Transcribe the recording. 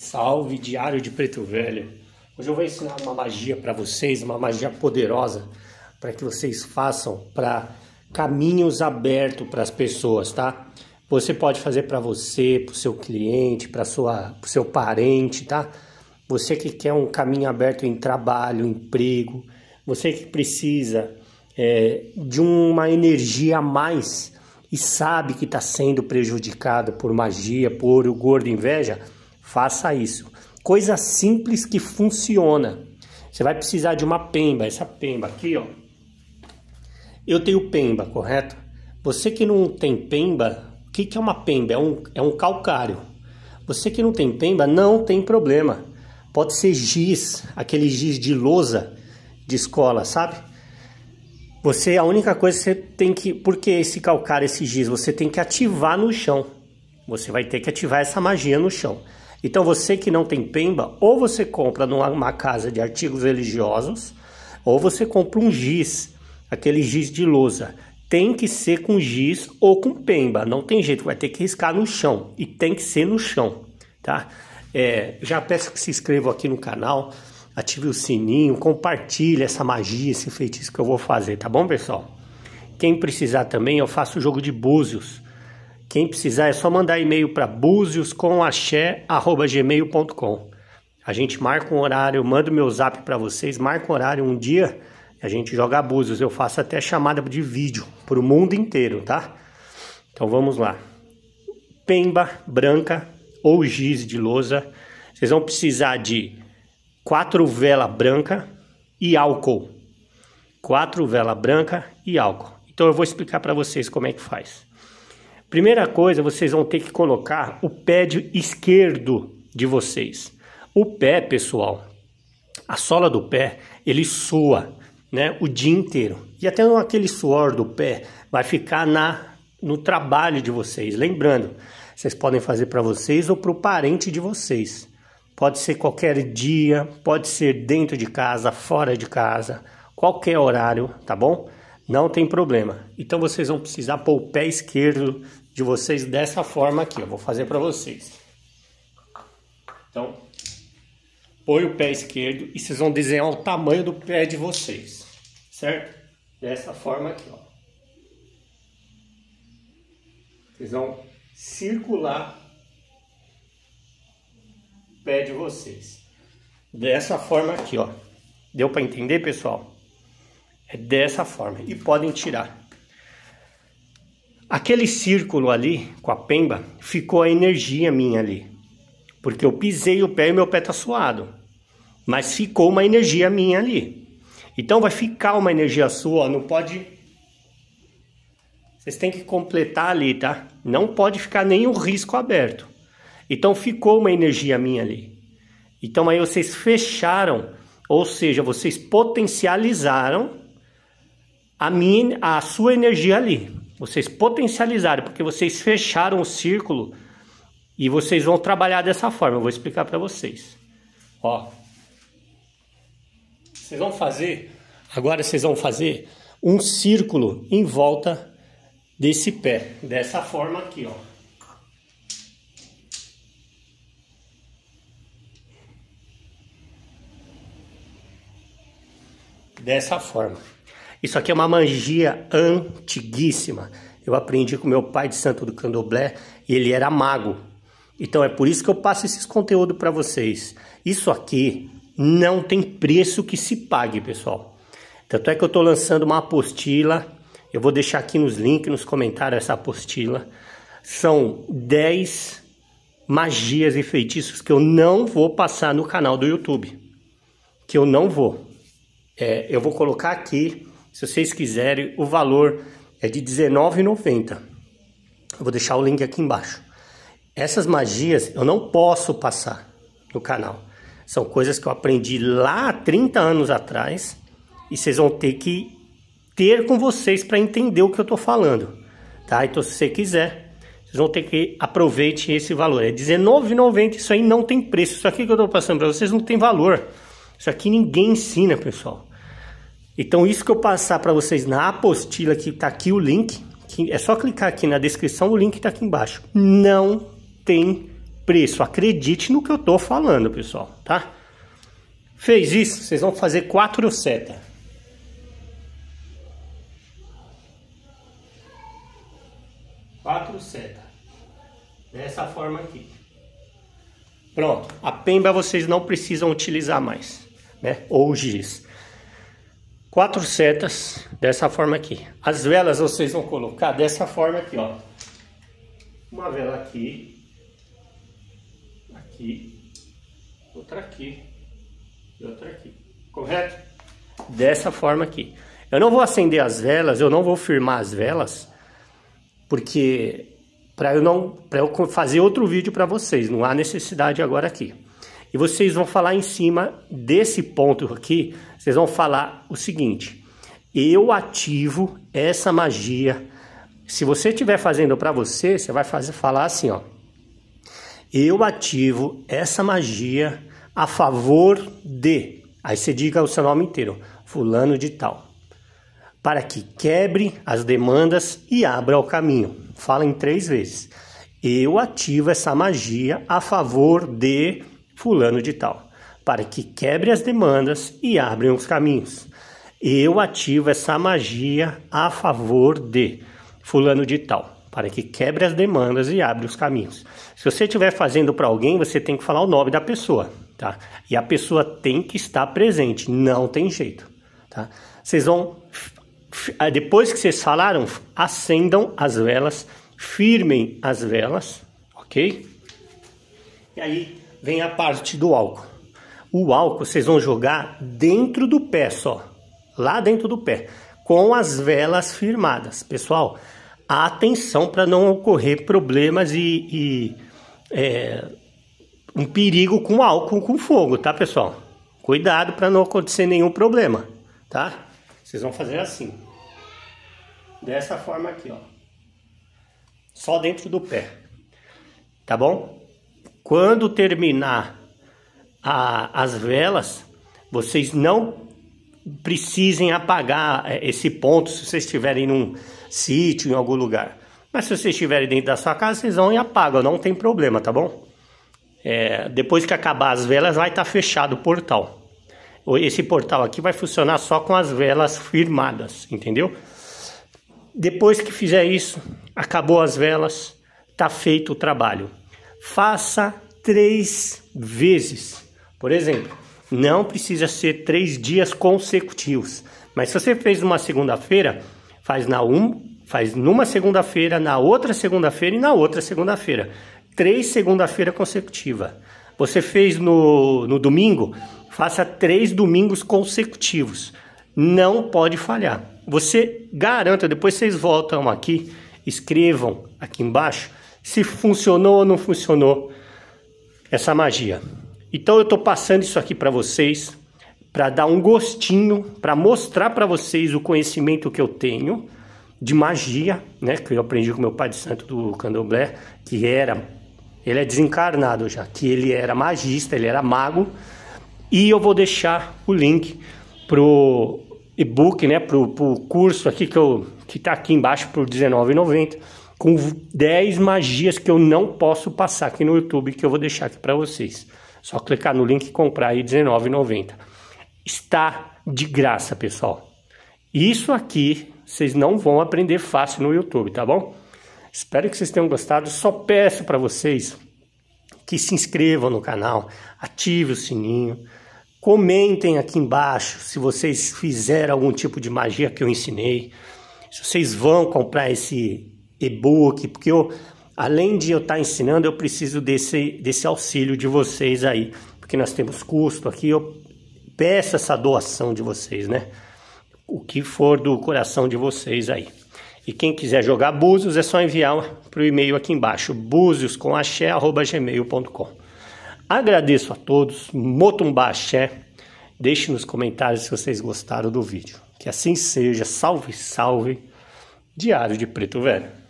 Salve Diário de Preto Velho. Hoje eu vou ensinar uma magia para vocês, uma magia poderosa para que vocês façam para caminhos abertos para as pessoas, tá? Você pode fazer para você, para o seu cliente, para sua, pro seu parente, tá? Você que quer um caminho aberto em trabalho, emprego, você que precisa é, de uma energia a mais e sabe que está sendo prejudicado por magia, por o gordo inveja Faça isso. Coisa simples que funciona. Você vai precisar de uma pemba, essa pemba aqui, ó. Eu tenho pemba, correto? Você que não tem pemba, o que, que é uma pemba? É um, é um calcário. Você que não tem pemba, não tem problema. Pode ser giz, aquele giz de lousa de escola, sabe? Você, a única coisa que você tem que. Porque esse calcário, esse giz, você tem que ativar no chão. Você vai ter que ativar essa magia no chão. Então você que não tem pemba, ou você compra numa casa de artigos religiosos, ou você compra um giz, aquele giz de lousa. Tem que ser com giz ou com pemba, não tem jeito, vai ter que riscar no chão e tem que ser no chão, tá? É, já peço que se inscrevam aqui no canal, ative o sininho, compartilhe essa magia, esse feitiço que eu vou fazer, tá bom, pessoal? Quem precisar também, eu faço o jogo de búzios. Quem precisar é só mandar e-mail para buzioscomaxé@gmail.com. A gente marca um horário, mando meu zap para vocês, marca um horário um dia, a gente joga búzios. Eu faço até chamada de vídeo para o mundo inteiro, tá? Então vamos lá. Pemba branca ou giz de lousa. Vocês vão precisar de quatro vela branca e álcool. Quatro vela branca e álcool. Então eu vou explicar para vocês como é que faz. Primeira coisa, vocês vão ter que colocar o pé esquerdo de vocês. O pé, pessoal, a sola do pé, ele sua, né, o dia inteiro. E até aquele suor do pé vai ficar na no trabalho de vocês. Lembrando, vocês podem fazer para vocês ou para o parente de vocês. Pode ser qualquer dia, pode ser dentro de casa, fora de casa, qualquer horário, tá bom? Não tem problema. Então vocês vão precisar pôr o pé esquerdo de vocês dessa forma aqui. Eu vou fazer para vocês. Então, põe o pé esquerdo e vocês vão desenhar o tamanho do pé de vocês, certo? Dessa forma aqui, ó. Vocês vão circular o pé de vocês. Dessa forma aqui, ó. Deu para entender, pessoal? É dessa forma. E podem tirar. Aquele círculo ali, com a pemba, ficou a energia minha ali. Porque eu pisei o pé e meu pé tá suado. Mas ficou uma energia minha ali. Então vai ficar uma energia sua, não pode. Vocês têm que completar ali, tá? Não pode ficar nenhum risco aberto. Então ficou uma energia minha ali. Então aí vocês fecharam, ou seja, vocês potencializaram a minha, a sua energia ali. Vocês potencializaram, porque vocês fecharam o círculo e vocês vão trabalhar dessa forma. Eu vou explicar para vocês. Ó. Vocês vão fazer, agora vocês vão fazer um círculo em volta desse pé, dessa forma aqui, ó. Dessa forma. Isso aqui é uma magia antiguíssima. Eu aprendi com meu pai de santo do candomblé e ele era mago. Então é por isso que eu passo esses conteúdos para vocês. Isso aqui não tem preço que se pague, pessoal. Tanto é que eu estou lançando uma apostila. Eu vou deixar aqui nos links, nos comentários, essa apostila. São 10 magias e feitiços que eu não vou passar no canal do YouTube. Que eu não vou. É, eu vou colocar aqui se vocês quiserem, o valor é de R$19,90. Eu vou deixar o link aqui embaixo. Essas magias eu não posso passar no canal. São coisas que eu aprendi lá há 30 anos atrás e vocês vão ter que ter com vocês para entender o que eu estou falando. Tá? Então, se você quiser, vocês vão ter que aproveite esse valor. É R$19,90. Isso aí não tem preço. Isso aqui que eu estou passando para vocês não tem valor. Isso aqui ninguém ensina, pessoal. Então, isso que eu passar para vocês na apostila, que está aqui o link, é só clicar aqui na descrição, o link está aqui embaixo. Não tem preço. Acredite no que eu estou falando, pessoal, tá? Fez isso, vocês vão fazer quatro setas. Quatro setas. Dessa forma aqui. Pronto. A pemba vocês não precisam utilizar mais, né? Ou giz quatro setas dessa forma aqui. As velas vocês vão colocar dessa forma aqui, ó. Uma vela aqui, aqui, outra aqui e outra aqui, correto? Dessa forma aqui. Eu não vou acender as velas, eu não vou firmar as velas, porque para eu não, para eu fazer outro vídeo para vocês, não há necessidade agora aqui. E vocês vão falar em cima desse ponto aqui, vocês vão falar o seguinte: eu ativo essa magia. Se você estiver fazendo para você, você vai fazer, falar assim, ó. Eu ativo essa magia a favor de. Aí você diga o seu nome inteiro, fulano de tal para que quebre as demandas e abra o caminho. Fala em três vezes. Eu ativo essa magia a favor de fulano de tal, para que quebre as demandas e abram os caminhos. Eu ativo essa magia a favor de fulano de tal, para que quebre as demandas e abra os caminhos. Se você estiver fazendo para alguém, você tem que falar o nome da pessoa, tá? E a pessoa tem que estar presente, não tem jeito, tá? Vocês vão ah, depois que vocês falaram, acendam as velas, firmem as velas, OK? E aí vem a parte do álcool. O álcool vocês vão jogar dentro do pé só, lá dentro do pé, com as velas firmadas. Pessoal, atenção para não ocorrer problemas e, e é, um perigo com álcool com fogo, tá pessoal? Cuidado para não acontecer nenhum problema, tá? Vocês vão fazer assim, dessa forma aqui, ó, só dentro do pé, tá bom? Quando terminar a, as velas, vocês não precisem apagar é, esse ponto se vocês estiverem num sítio, em algum lugar. Mas se vocês estiverem dentro da sua casa, vocês vão e apagam, não tem problema, tá bom? É, depois que acabar as velas, vai estar tá fechado o portal. Esse portal aqui vai funcionar só com as velas firmadas, entendeu? Depois que fizer isso, acabou as velas, tá feito o trabalho faça três vezes. Por exemplo, não precisa ser três dias consecutivos, mas se você fez numa segunda-feira, faz na um, faz numa segunda-feira, na outra segunda-feira e na outra segunda-feira. Três segunda-feira consecutiva. Você fez no, no domingo, faça três domingos consecutivos. Não pode falhar. Você garanta, depois vocês voltam aqui, escrevam aqui embaixo se funcionou ou não funcionou essa magia. Então eu estou passando isso aqui para vocês para dar um gostinho, para mostrar para vocês o conhecimento que eu tenho de magia, né, que eu aprendi com meu pai de santo do Candomblé, que era ele é desencarnado já, que ele era magista, ele era mago, e eu vou deixar o link pro e-book, né, pro, pro curso aqui que eu que está aqui embaixo por 19,90 com 10 magias que eu não posso passar aqui no YouTube, que eu vou deixar aqui para vocês. Só clicar no link e comprar aí R$19,90. Está de graça, pessoal. Isso aqui vocês não vão aprender fácil no YouTube, tá bom? Espero que vocês tenham gostado. Só peço para vocês que se inscrevam no canal, ativem o sininho, comentem aqui embaixo se vocês fizeram algum tipo de magia que eu ensinei. Se vocês vão comprar esse e-book, porque eu, além de eu estar tá ensinando, eu preciso desse, desse auxílio de vocês aí, porque nós temos custo aqui, eu peço essa doação de vocês, né? O que for do coração de vocês aí. E quem quiser jogar búzios é só enviar para o e-mail aqui embaixo, búzioscomaxé.gmail.com. Agradeço a todos, motumba Axé. Deixe nos comentários se vocês gostaram do vídeo. Que assim seja, salve, salve, Diário de Preto Velho.